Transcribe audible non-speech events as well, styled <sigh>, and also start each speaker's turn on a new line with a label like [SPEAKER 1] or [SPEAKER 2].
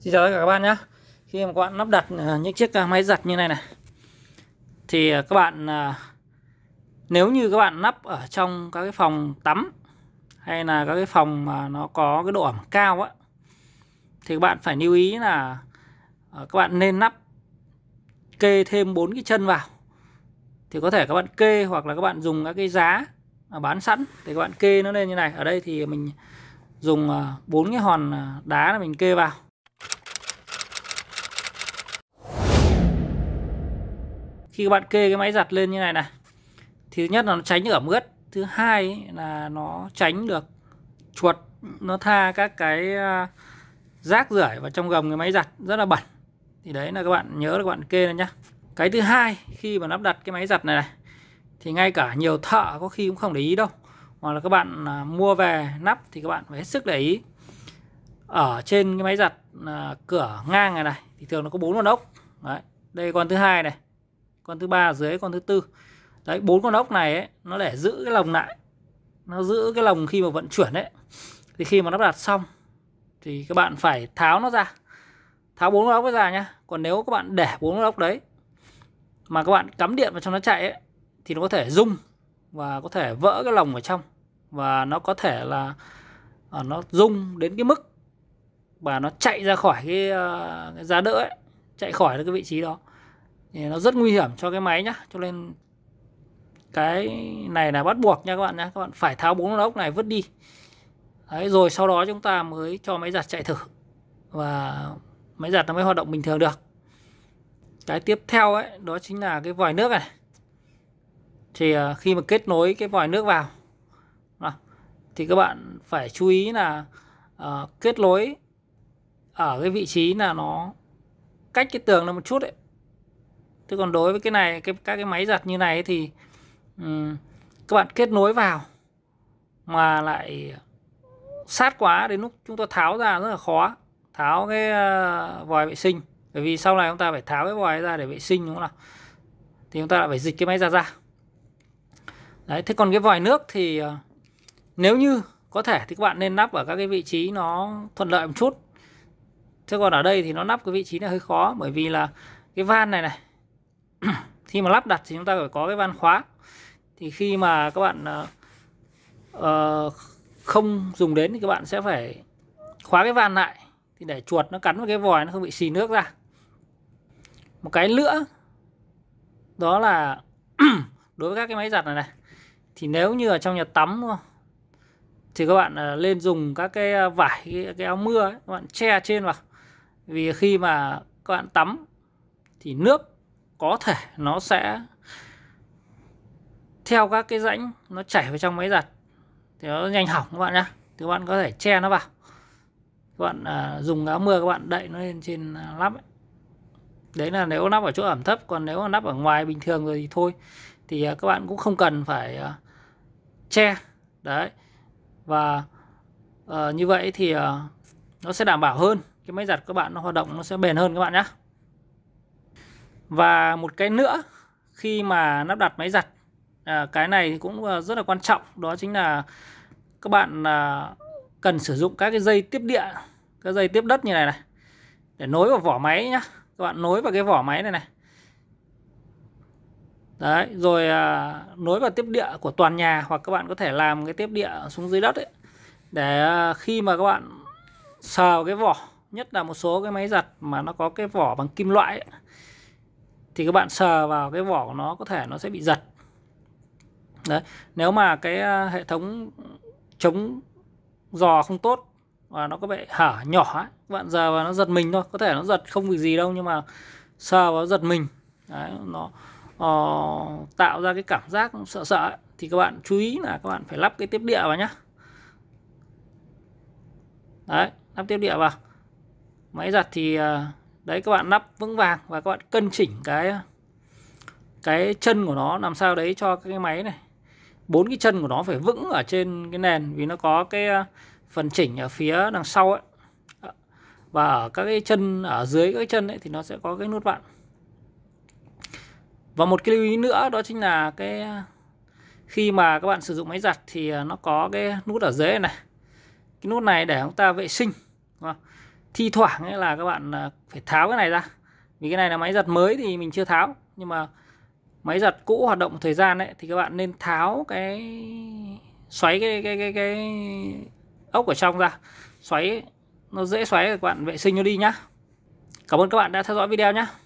[SPEAKER 1] Xin chào tất cả các bạn nhé Khi mà các bạn lắp đặt à, những chiếc à, máy giặt như này này Thì à, các bạn Nếu như các bạn lắp ở trong các cái phòng tắm Hay là các cái phòng mà nó có cái độ ẩm cao á Thì các bạn phải lưu ý là Các bạn nên lắp Kê thêm bốn cái chân vào Thì có thể các bạn kê hoặc là các bạn dùng các cái giá Bán sẵn Thì các bạn kê nó lên như này Ở đây thì mình dùng bốn cái hòn đá là mình kê vào khi các bạn kê cái máy giặt lên như này này thì thứ nhất là nó tránh ẩm ướt thứ hai là nó tránh được chuột nó tha các cái à, rác rưởi vào trong gầm cái máy giặt rất là bẩn thì đấy là các bạn nhớ là các bạn kê lên nhá cái thứ hai khi mà lắp đặt cái máy giặt này này thì ngay cả nhiều thợ có khi cũng không để ý đâu hoặc là các bạn à, mua về nắp thì các bạn phải hết sức để ý ở trên cái máy giặt à, cửa ngang này này thì thường nó có bốn con ốc đấy đây con thứ hai này con thứ ba dưới con thứ tư đấy bốn con ốc này ấy, nó để giữ cái lồng lại nó giữ cái lồng khi mà vận chuyển đấy thì khi mà lắp đặt xong thì các bạn phải tháo nó ra tháo bốn con ốc ra nhá còn nếu các bạn để bốn con ốc đấy mà các bạn cắm điện vào cho nó chạy ấy, thì nó có thể rung và có thể vỡ cái lồng ở trong và nó có thể là à, nó rung đến cái mức và nó chạy ra khỏi cái, à, cái giá đỡ ấy, chạy khỏi được cái vị trí đó thì nó rất nguy hiểm cho cái máy nhá cho nên cái này là bắt buộc nha các bạn nhé các bạn phải tháo bốn con ốc này vứt đi Đấy, rồi sau đó chúng ta mới cho máy giặt chạy thử và máy giặt nó mới hoạt động bình thường được cái tiếp theo ấy đó chính là cái vòi nước này thì à, khi mà kết nối cái vòi nước vào thì các bạn phải chú ý là uh, kết nối ở cái vị trí là nó cách cái tường là một chút ấy thế còn đối với cái này cái các cái máy giặt như này thì um, các bạn kết nối vào mà lại sát quá đến lúc chúng ta tháo ra rất là khó tháo cái uh, vòi vệ sinh bởi vì sau này chúng ta phải tháo cái vòi ra để vệ sinh đúng không nào thì chúng ta lại phải dịch cái máy ra ra đấy thế còn cái vòi nước thì uh, nếu như có thể thì các bạn nên lắp ở các cái vị trí nó thuận lợi một chút thế còn ở đây thì nó lắp cái vị trí này hơi khó bởi vì là cái van này này <clears throat> khi mà lắp đặt thì chúng ta phải có cái van khóa thì khi mà các bạn uh, không dùng đến thì các bạn sẽ phải khóa cái van lại thì để chuột nó cắn vào cái vòi nó không bị xì nước ra một cái nữa đó là <clears throat> đối với các cái máy giặt này này thì nếu như ở trong nhà tắm thì các bạn ờ, lên dùng các cái vải cái, cái áo mưa ấy, các bạn che trên vào vì khi mà các bạn tắm thì nước có thể nó sẽ theo các cái rãnh nó chảy vào trong máy giặt thì nó nhanh hỏng các bạn nhé. thì các bạn có thể che nó vào các bạn à, dùng áo mưa các bạn đậy nó lên trên lắp à, ấy. đấy là nếu nắp ở chỗ ẩm thấp còn nếu mà nắp ở ngoài bình thường rồi thì thôi thì à, các bạn cũng không cần phải à, che đấy và à, như vậy thì à, nó sẽ đảm bảo hơn cái máy giặt các bạn nó hoạt động nó sẽ bền hơn các bạn nhé và một cái nữa khi mà lắp đặt máy giặt à, cái này cũng à, rất là quan trọng đó chính là các bạn à, cần sử dụng các cái dây tiếp địa cái dây tiếp đất như này này để nối vào vỏ máy nhá các bạn nối vào cái vỏ máy này này đấy rồi à, nối vào tiếp địa của toàn nhà hoặc các bạn có thể làm cái tiếp địa xuống dưới đất ấy để à, khi mà các bạn sờ cái vỏ nhất là một số cái máy giặt mà nó có cái vỏ bằng kim loại ấy, thì các bạn sờ vào cái vỏ của nó có thể nó sẽ bị giật đấy nếu mà cái à, hệ thống chống giò không tốt và nó có bị hở nhỏ ấy. các bạn giờ vào nó giật mình thôi có thể nó giật không việc gì đâu nhưng mà sờ vào giật mình đấy, nó uh, tạo ra cái cảm giác sợ sợ ấy. thì các bạn chú ý là các bạn phải lắp cái tiếp địa vào nhá đấy lắp tiếp địa vào máy giặt thì uh, đấy các bạn nắp vững vàng và các bạn cân chỉnh cái cái chân của nó làm sao đấy cho cái máy này bốn cái chân của nó phải vững ở trên cái nền vì nó có cái ờ, phần chỉnh ở phía đằng sau ấy và ở các cái chân ở dưới các chân ấy thì nó sẽ có cái nút vặn và một cái lưu ý nữa đó chính là cái khi mà các bạn sử dụng máy giặt thì ờ, nó có cái nút ở dưới này cái nút này để chúng ta vệ sinh thi thoảng ấy là các bạn à, phải tháo cái này ra vì cái này là máy giặt mới thì mình chưa tháo nhưng mà máy giặt cũ hoạt động một thời gian đấy thì các bạn nên tháo cái xoáy cái cái cái cái ốc ở trong ra xoáy nó dễ xoáy các bạn vệ sinh nó đi nhá cảm ơn các bạn đã theo dõi video nhé